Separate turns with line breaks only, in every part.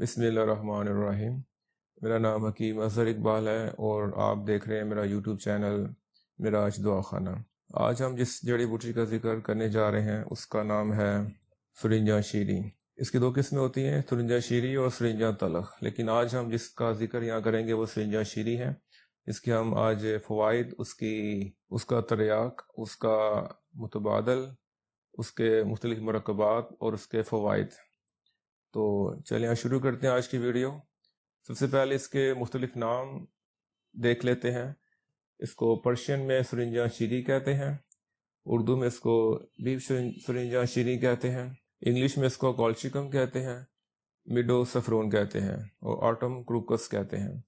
बसमीम मेरा नाम हकीम अजहर इकबाल है और आप देख रहे हैं मेरा यूट्यूब चैनल मिराज दुआ खाना आज हम जिस जड़ी बूटी का जिक्र करने जा रहे हैं उसका नाम है सुरिंजा शीरी इसकी दो किस्में होती हैं सुरिंजा शीरी और सुरिंजा तलख लेकिन आज हम जिसका जिक्र यहाँ करेंगे वो सुरिंजा शीरी है इसके हम आज फ़वाद उसकी उसका तरयाक उसका मुतबादल उसके मुख्तलिफ मरकबात और उसके फ़वाद तो चलिए आज शुरू करते हैं आज की वीडियो सबसे पहले इसके मुख्तलिफ नाम देख लेते हैं इसको पर्शियन में सुरिंजा शीरी कहते हैं उर्दू में इसको बीप सुरिंजा शीरी कहते हैं इंग्लिश में इसको कॉल्शिकम कहते हैं मिडो सफरोन कहते हैं और ऑटम क्रूकस कहते हैं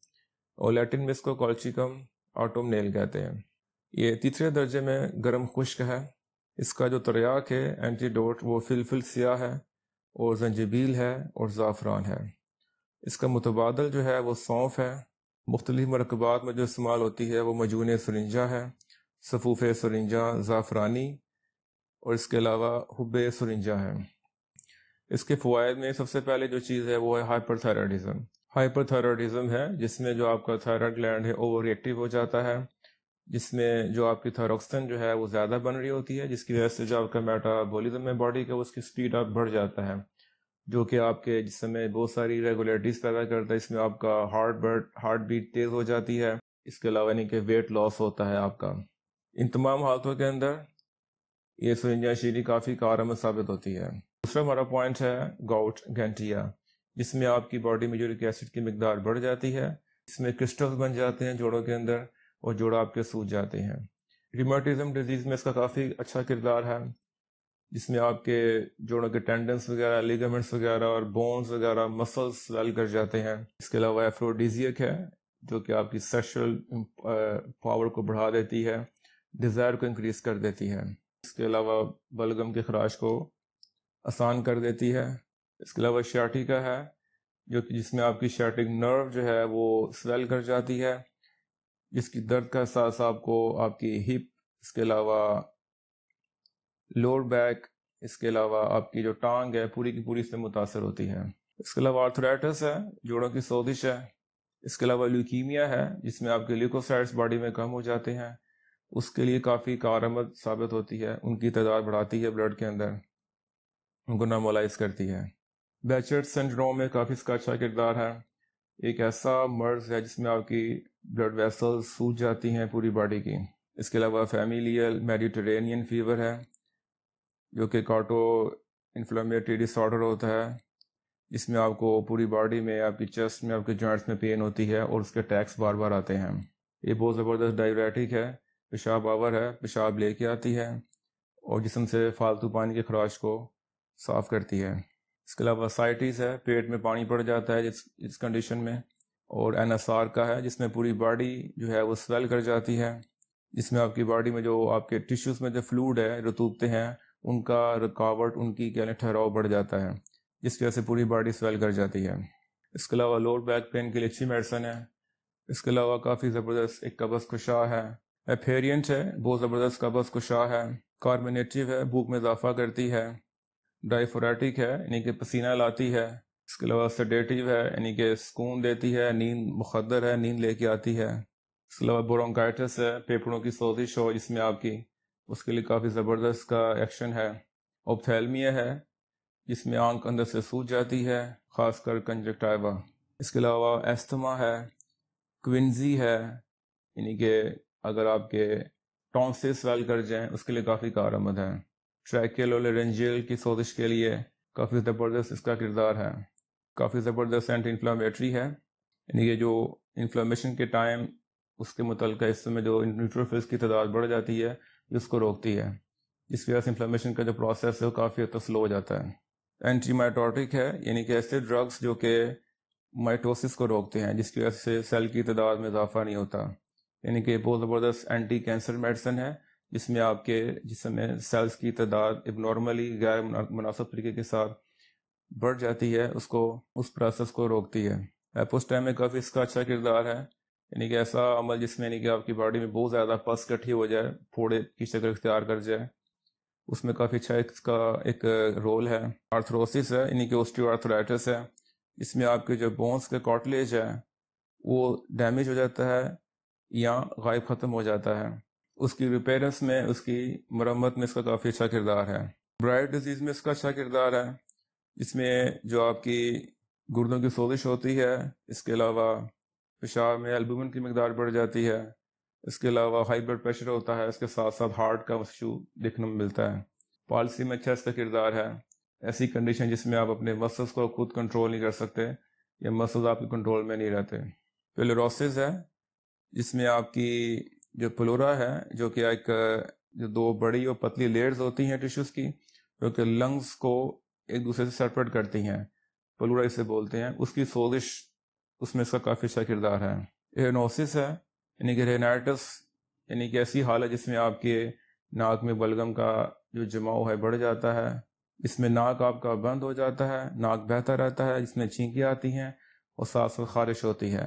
और लैटिन में इसको कॉल्शिकम ऑटम नेल कहते हैं ये तीसरे दर्जे में गर्म खुश्क है इसका जो तरयाक है एंटीडोट वो फिलफिल सिया है और जंजबील है और ज़ाफ़रान है इसका मुतबादल जो है वह सौंफ है मुख्तलिफ मरकबात में जो इस्तेमाल होती है वह मजून सुरंजा है सफूफ सुरंजा ज़ाफ़रानी और इसके अलावा हुब सुरंजा है इसके फ़वाद में सबसे पहले जो चीज़ है वो है हाइपर हाइपर थायरॉडिज़म है जिसमें जो आपका थायराइड ग्लैंड है ओवर एक्टिव हो जाता है जिसमें जो आपकी थायरोक्सिन जो है वो ज़्यादा बन रही होती है जिसकी वजह से जो आपका मेटाबॉलिज्म है बॉडी का उसकी स्पीड आप बढ़ जाता है जो कि आपके जिसमें बहुत सारी रेगुलेटरीज पैदा करता है इसमें आपका हार्ट बर्ट हार्ट बीट तेज़ हो जाती है इसके अलावा यानी कि वेट लॉस होता है आपका इन तमाम हालतों के अंदर ये सुरंजाशीरी काफ़ी कारम साबित होती है दूसरा हमारा पॉइंट है गाउट घंटिया जिसमें आपकी बॉडी में यूरिक एसिड की मकदार बढ़ जाती है इसमें क्रिस्टल्स बन जाते हैं जोड़ों के अंदर और जोड़ा आपके सूज जाते हैं रिमोटिज्म डिजीज में इसका काफ़ी अच्छा किरदार है जिसमें आपके जोड़ों के टेंडेंस वगैरह लिगामेंट्स वगैरह और बोन्स वगैरह मसल्स स्वेल कर जाते हैं इसके अलावा एफ्रोडिजियक है जो कि आपकी सेक्शुअल पावर uh, को बढ़ा देती है डिज़ायर को इंक्रीज कर देती है इसके अलावा बलगम के खराश को आसान कर देती है इसके अलावा शर्टिका है जो कि जिसमें आपकी शार्टिक नर्व जो है वो स्वेल कर जाती है इसकी दर्द का एहसास आपको आपकी हिप इसके अलावा लोअर बैक इसके अलावा आपकी जो टांग है पूरी की पूरी इससे मुतासर होती है इसके अलावा आर्थराइटिस है जोड़ों की सोजिश है इसके अलावा ल्यूकीमिया है जिसमें आपके ल्यूकोसाइड्स बॉडी में कम हो जाते हैं उसके लिए काफ़ी कारमद साबित होती है उनकी तादाद बढ़ाती है ब्लड के अंदर उनको नॉर्मलाइज करती है बैचर्ड सिंड्रोम में काफ़ी इसका अच्छा किरदार है एक ऐसा मर्ज है जिसमें आपकी ब्लड वेसल्स सूज जाती हैं पूरी बॉडी की इसके अलावा फैमिलियल मेडिटेरेनियन फीवर है जो कि काटो इन्फ्लामेटरी डिसऑर्डर होता है इसमें आपको पूरी बॉडी में आपकी चेस्ट में आपके जॉइंट्स में पेन होती है और उसके टैक्स बार बार आते हैं ये बहुत ज़बरदस्त डायबिटिक है पेशाब आवर है पेशाब लेके आती है और जिसम से फालतू पानी की खराश को साफ़ करती है इसके अलावा साइटिस है पेट में पानी पड़ जाता है जिस इस कंडीशन में और एन का है जिसमें पूरी बॉडी जो है वो स्वेल कर जाती है जिसमें आपकी बॉडी में जो आपके टिश्यूज में जो फ्लूड है रतूबते हैं उनका रुकावट उनकी क्या ठहराव बढ़ जाता है जिसकी वजह से पूरी बॉडी स्वेल कर जाती है इसके अलावा लोअर बैक पेन के लिए अच्छी मेडिसन है इसके अलावा काफ़ी ज़बरदस्त एक कबस कुशा है एफेरियंट है बहुत ज़बरदस्त कबस कुशा है कार्बोनेटिव है भूख में इजाफा करती है डाइफोरेटिक है यानी कि पसीना लाती है इसके अलावा सेडेटिव है यानी कि सुकून देती है नींद मुखदर है नींद लेके आती है इसके अलावा ब्रोंकाइटिस है पेपड़ों की सोजिश हो जिसमें आपकी उसके लिए काफ़ी ज़बरदस्त का एक्शन है ओपथेलमिया है जिसमें आंख अंदर से सूज जाती है खासकर कंजक्टाइवा इसके अलावा एस्थमा है क्विंजी है यानी कि अगर आपके टॉन्सिल स्वेल कर जाएँ उसके लिए काफ़ी कारमद है ट्रैकल और लेरेंजियल की सोजिश के लिए काफ़ी ज़बरदस्त इसका किरदार है काफ़ी ज़बरदस्त एंटी इन्फ्लामेटरी है यानी ये जो इन्फ्लामेशन के टाइम उसके मुतल हिस्से में जो न्यूट्रोफिल्स की तादाद बढ़ जाती है ये उसको रोकती है जिसकी वजह से इन्फ्लामेशन का जो प्रोसेस है वो काफ़ी हद तक स्लो हो जाता है एंटी माइटोटिक है यानी कि ऐसे ड्रग्स जो कि माइटोसिस को रोकते हैं जिसकी वजह से सेल की तादाद में इजाफा नहीं होता यानी कि बहुत ज़बरदस्त एंटी कैंसर मेडिसन है जिसमें आपके जिसमें सेल्स की तादाद नॉर्मली गैर मुनासब तरीके के साथ बढ़ जाती है उसको उस प्रोसेस को रोकती है एपोस्टाइम में काफ़ी इसका अच्छा किरदार है यानी कि ऐसा अमल जिसमें यानी कि आपकी बॉडी में बहुत ज़्यादा पस इकट्ठी हो जाए फोड़े की शक्ल इख्तियार कर जाए उसमें काफ़ी अच्छा इसका एक रोल है आर्थरोसिस है यानी कि आर्थराइटिस है इसमें आपके जो बोन्स के कॉटलेज है वो डैमेज हो जाता है या गायब ख़त्म हो जाता है उसकी रिपेयरस में उसकी मरम्मत में इसका काफ़ी अच्छा किरदार है ब्राइट डिजीज़ में इसका अच्छा किरदार है इसमें जो आपकी गुर्दों की सोजिश होती है इसके अलावा पेशाब में एल्बुमिन की मकदार बढ़ जाती है इसके अलावा हाई ब्लड प्रेशर होता है इसके साथ साथ हार्ट का इशू देखने में मिलता है पॉलिसी में अच्छा इसका किरदार है ऐसी कंडीशन जिसमें आप अपने मसल्स को खुद कंट्रोल नहीं कर सकते या मसल्स आपके कंट्रोल में नहीं रहते पेलोरोसिस है जिसमें आपकी जो पलोरा है जो कि एक जो दो बड़ी और पतली लेयर्स होती हैं टिश्यूज की जो कि लंग्स को एक दूसरे से सेपरेट करती हैं पलोरा इसे बोलते हैं उसकी सोजिश उसमें इसका काफ़ी अच्छा किरदार है एनोसिस है यानी कि रेनाइटिस यानी कि ऐसी हालत जिसमें आपके नाक में बलगम का जो जमाव है बढ़ जाता है इसमें नाक आपका बंद हो जाता है नाक बहता रहता है इसमें छींकी आती हैं और साथ साथ खारिश होती है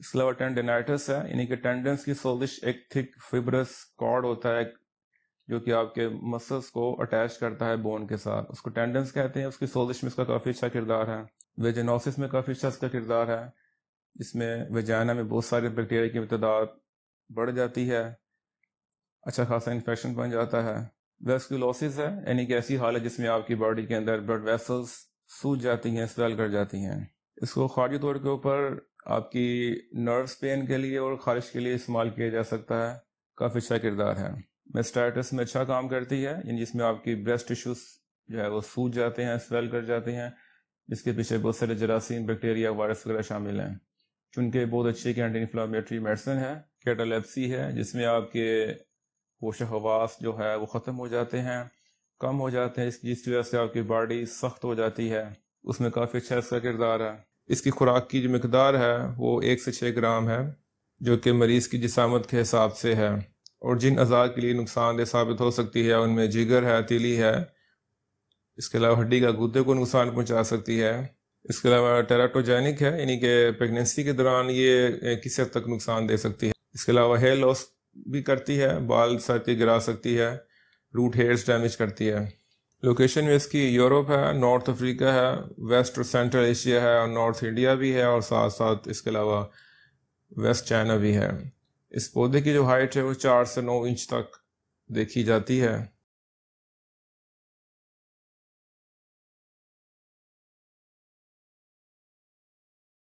इसके अलावा टेंडेनाइटिस है यानी कि टेंडेंस की सोजिश एक थिक फिब्रस कॉर्ड होता है जो कि आपके मसल्स को अटैच करता है बोन के साथ उसको टेंडेंस कहते हैं उसकी सोजिश में इसका काफ़ी अच्छा किरदार है वेजेनोसिस में काफ़ी अच्छा इसका किरदार है इसमें वेजाना में बहुत सारे बैक्टीरिया की तादाद बढ़ जाती है अच्छा खासा इन्फेक्शन बन जाता है वेस्कुलोसिस है यानी कि ऐसी हालत जिसमें आपकी बॉडी के अंदर ब्लड वेसल्स सूज जाती हैं स्वेल कर जाती हैं इसको खारजी तौर के ऊपर आपकी नर्व्स पेन के लिए और खारिश के लिए इस्तेमाल किया जा सकता है काफ़ी अच्छा किरदार है मेस्टाइटिस में अच्छा काम करती है यानी जिसमें आपकी ब्रेस्ट टिश्यूज जो है वो सूज जाते हैं स्वेल कर जाते हैं जिसके पीछे बहुत सारे जरासीम बैक्टीरिया वायरस वगैरह शामिल हैं चूँकि बहुत अच्छी एक एंटी इन्फ्लामेटरी मेडिसिन है कैटालेप्सी है जिसमें आपके होश हवास जो है वो ख़त्म हो जाते हैं कम हो जाते हैं जिसकी वजह से आपकी बॉडी सख्त हो जाती है उसमें काफ़ी अच्छा इसका किरदार है इसकी खुराक की जो मकदार है वो एक से छः ग्राम है जो कि मरीज़ की जिसामत के हिसाब से है और जिन अजार के लिए नुकसानदेह साबित हो सकती है उनमें जिगर है तीली है इसके अलावा हड्डी का गुदे को नुकसान पहुंचा सकती है इसके अलावा टेराटोजेनिक है यानी कि प्रेगनेंसी के दौरान ये किसी हद तक नुकसान दे सकती है इसके अलावा हेयर लॉस भी करती है बाल सर के गिरा सकती है रूट हेयर्स डैमेज करती है लोकेशन में इसकी यूरोप है नॉर्थ अफ्रीका है वेस्ट और सेंट्रल एशिया है और नॉर्थ इंडिया भी है और साथ साथ इसके अलावा वेस्ट चाइना भी है इस पौधे की जो हाइट है वो चार से नौ इंच तक देखी जाती है